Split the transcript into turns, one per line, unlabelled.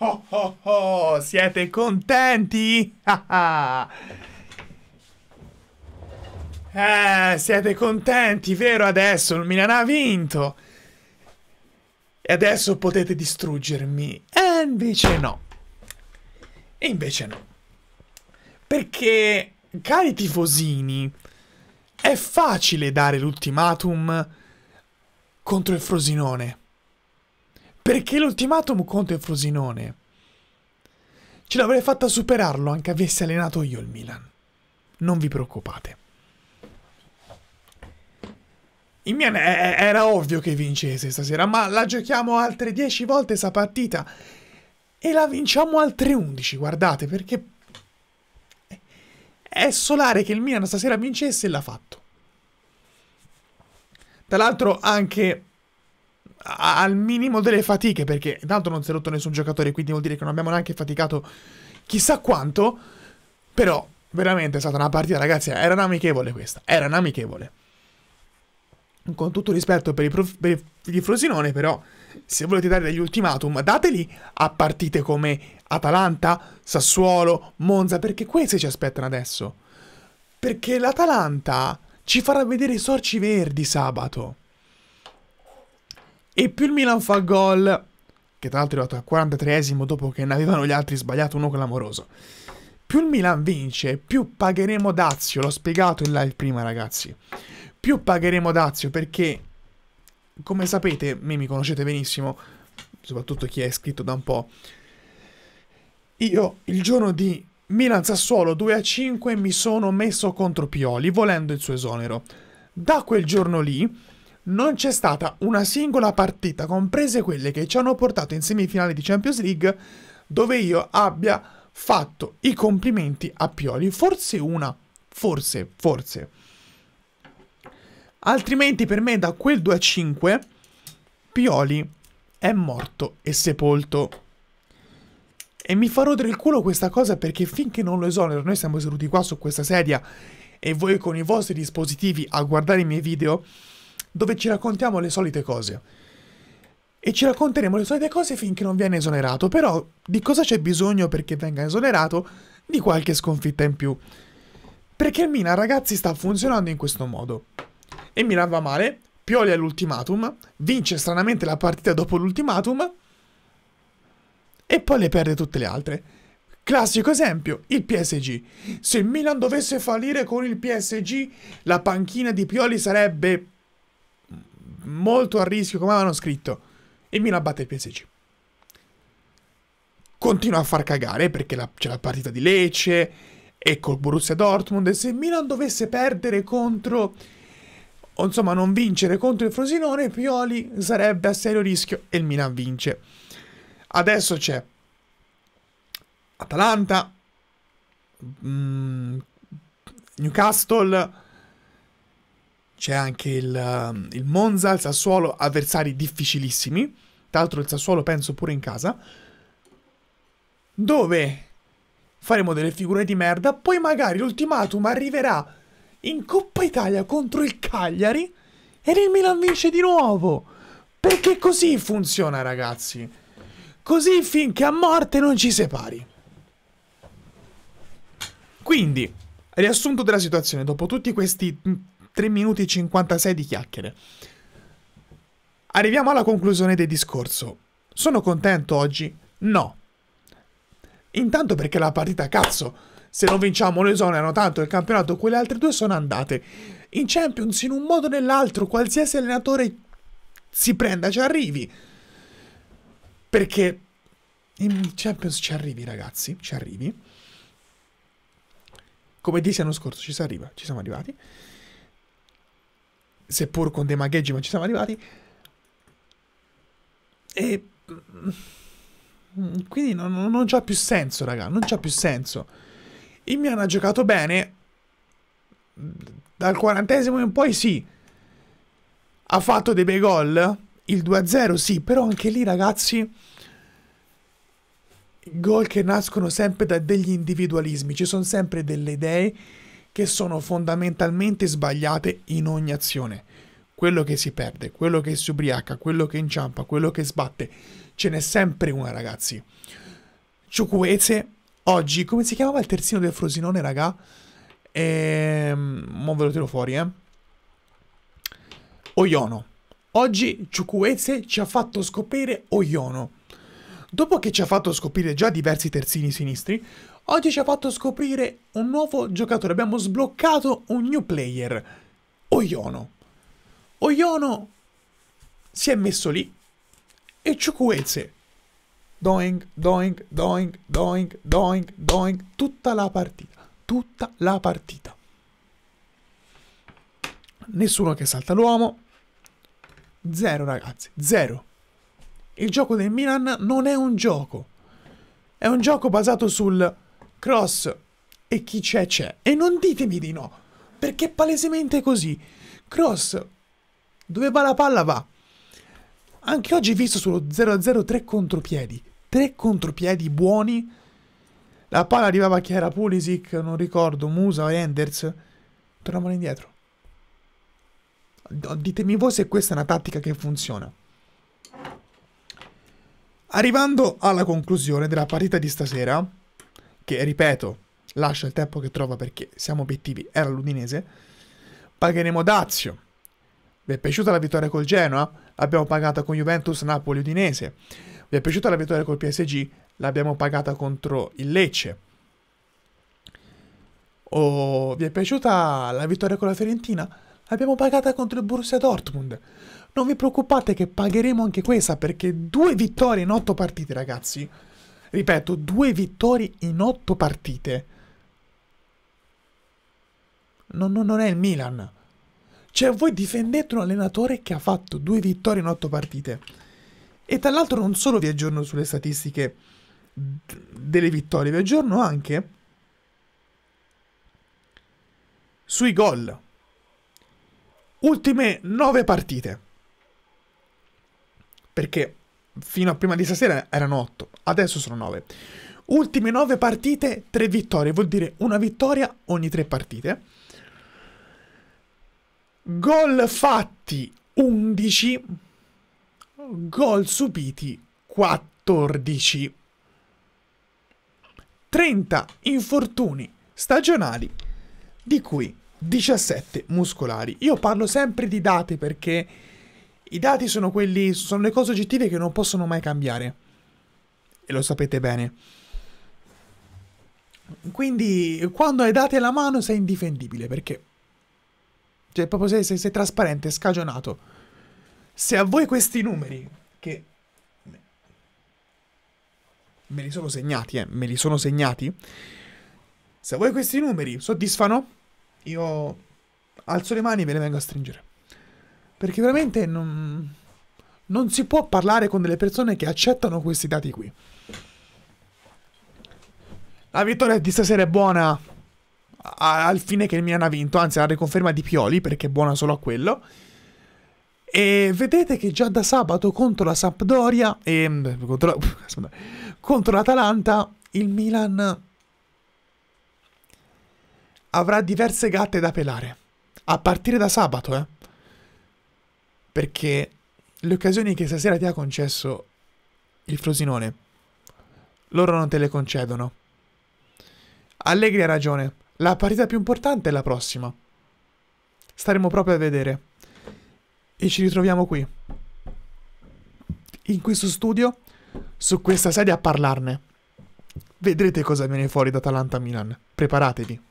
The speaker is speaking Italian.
Oh oh oh, siete contenti? eh, siete contenti, vero adesso? Il Milan ha vinto! E adesso potete distruggermi. E invece no. E invece no. Perché, cari tifosini, è facile dare l'ultimatum contro il Frosinone. Perché l'ultimatum contro il Frosinone ce l'avrei fatta superarlo anche avessi allenato io il Milan. Non vi preoccupate. Il Milan era ovvio che vincesse stasera, ma la giochiamo altre 10 volte questa partita e la vinciamo altre 11, guardate, perché è solare che il Milan stasera vincesse e l'ha fatto. Tra l'altro anche al minimo delle fatiche, perché intanto non si è rotto nessun giocatore, quindi vuol dire che non abbiamo neanche faticato chissà quanto, però veramente è stata una partita, ragazzi, era un'amichevole questa, era un'amichevole. Con tutto rispetto per, i prof- per il Frosinone, però, se volete dare degli ultimatum, dateli a partite come Atalanta, Sassuolo, Monza, perché queste ci aspettano adesso. Perché l'Atalanta ci farà vedere i sorci verdi sabato. E più il Milan fa gol, che tra l'altro è arrivato al 43esimo dopo che ne avevano gli altri sbagliato uno clamoroso. Più il Milan vince, più pagheremo Dazio, l'ho spiegato in live prima ragazzi. Più pagheremo Dazio perché, come sapete, me mi conoscete benissimo, soprattutto chi è iscritto da un po', io il giorno di Milan Sassuolo 2 a 5 mi sono messo contro Pioli volendo il suo esonero. Da quel giorno lì non c'è stata una singola partita, comprese quelle che ci hanno portato in semifinale di Champions League, dove io abbia fatto i complimenti a Pioli. Forse una, forse, forse. Altrimenti per me da quel 2 a 5 Pioli è morto e sepolto. E mi fa rodere il culo questa cosa perché finché non lo esonero, noi siamo seduti qua su questa sedia e voi con i vostri dispositivi a guardare i miei video, dove ci raccontiamo le solite cose. E ci racconteremo le solite cose finché non viene esonerato, però di cosa c'è bisogno perché venga esonerato? Di qualche sconfitta in più. Perché il Milan, ragazzi, sta funzionando in questo modo. E Milan va male, Pioli all'ultimatum, vince stranamente la partita dopo l'ultimatum e poi le perde tutte le altre. Classico esempio, il PSG. Se Milan dovesse fallire con il PSG, la panchina di Pioli sarebbe molto a rischio come avevano scritto. Il Milan batte il PSG. Continua a far cagare perché la, c'è la partita di Lecce e col Borussia Dortmund e se Milan dovesse perdere contro o insomma non vincere contro il Frosinone, Pioli sarebbe a serio rischio e il Milan vince. Adesso c'è Atalanta, mm, Newcastle c'è anche il, ehm, il Monza, il Sassuolo, avversari difficilissimi. Tra l'altro il Sassuolo penso pure in casa. Dove faremo delle figure di merda, poi magari l'ultimatum arriverà in Coppa Italia contro il Cagliari e il Milan vince di nuovo. Perché così funziona, ragazzi. Così finché a morte non ci separi. Quindi, riassunto della situazione, dopo tutti questi 3 minuti e 56 di chiacchiere. Arriviamo alla conclusione del discorso. Sono contento oggi? No. Intanto perché la partita, cazzo, se non vinciamo noi esonerano tanto il campionato, quelle altre due sono andate. In Champions, in un modo o nell'altro, qualsiasi allenatore si prenda, ci arrivi. Perché in Champions ci arrivi, ragazzi, ci arrivi. Come dissi l'anno scorso, ci si arriva, ci siamo arrivati seppur con dei magheggi, ma ci siamo arrivati. E mm, quindi non, non, non c'ha più senso, raga, non c'ha più senso. Il Milan ha giocato bene dal quarantesimo in poi, sì. Ha fatto dei bei gol, il 2-0 sì, però anche lì, ragazzi, gol che nascono sempre da degli individualismi, ci sono sempre delle idee che sono fondamentalmente sbagliate in ogni azione. Quello che si perde, quello che si ubriaca, quello che inciampa, quello che sbatte, ce n'è sempre una, ragazzi. Ciucuese, oggi, come si chiamava il terzino del Frosinone, raga? Ehm, mo ve lo tiro fuori, eh. Oyono. Oggi Ciucuese ci ha fatto scoprire Oyono. Dopo che ci ha fatto scoprire già diversi terzini sinistri, Oggi ci ha fatto scoprire un nuovo giocatore, abbiamo sbloccato un new player, Oyono. Oyono si è messo lì e Ciucuezze, doing, doing, doing, doing, doing, doing, tutta la partita, tutta la partita. Nessuno che salta l'uomo, zero ragazzi, zero. Il gioco del Milan non è un gioco, è un gioco basato sul cross e chi c'è c'è. E non ditemi di no, perché è palesemente così. Cross, dove va la palla va. Anche oggi visto sullo 0-0 tre contropiedi, tre contropiedi buoni. La palla arrivava chi era Pulisic, non ricordo, Musa o Enders. Torniamo indietro. Ditemi voi se questa è una tattica che funziona. Arrivando alla conclusione della partita di stasera, che ripeto lascia il tempo che trova perché siamo obiettivi, era l'Udinese. Pagheremo Dazio. Vi è piaciuta la vittoria col Genoa? L'abbiamo pagata con Juventus, Napoli, Udinese. Vi è piaciuta la vittoria col PSG? L'abbiamo pagata contro il Lecce. O vi è piaciuta la vittoria con la Fiorentina? L'abbiamo pagata contro il Borussia Dortmund. Non vi preoccupate che pagheremo anche questa perché due vittorie in otto partite, ragazzi ripeto, due vittorie in otto partite. Non, non, non è il Milan. Cioè, voi difendete un allenatore che ha fatto due vittorie in otto partite. E tra l'altro non solo vi aggiorno sulle statistiche delle vittorie, vi aggiorno anche sui gol. Ultime nove partite. Perché fino a prima di stasera erano 8, adesso sono 9. Ultime 9 partite, 3 vittorie, vuol dire una vittoria ogni 3 partite. Gol fatti 11, gol subiti 14. 30 infortuni stagionali, di cui 17 muscolari. Io parlo sempre di date perché i dati sono quelli, sono le cose oggettive che non possono mai cambiare. E lo sapete bene. Quindi quando hai dati alla mano sei indifendibile perché... Cioè proprio sei, sei, sei trasparente, scagionato. Se a voi questi numeri, che me li sono segnati, eh, me li sono segnati. Se a voi questi numeri soddisfano, io alzo le mani e ve le vengo a stringere. Perché veramente non, non si può parlare con delle persone che accettano questi dati qui. La vittoria di stasera è buona al fine che il Milan ha vinto, anzi la riconferma di Pioli perché è buona solo a quello. E vedete che già da sabato contro la Sampdoria e ehm, contro, la, contro l'Atalanta il Milan avrà diverse gatte da pelare. A partire da sabato, eh perché le occasioni che stasera ti ha concesso il Frosinone, loro non te le concedono. Allegri ha ragione, la partita più importante è la prossima. Staremo proprio a vedere. E ci ritroviamo qui, in questo studio, su questa sedia a parlarne. Vedrete cosa viene fuori da Atalanta-Milan. Preparatevi.